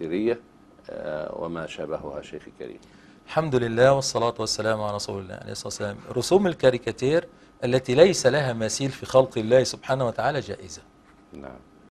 البكتيرية آه، وما شابهها شيخ كريم الحمد لله والصلاة والسلام على رسول الله عليه الصلاة والسلام رسوم الكاريكاتير التي ليس لها مثيل في خلق الله سبحانه وتعالى جائزة نعم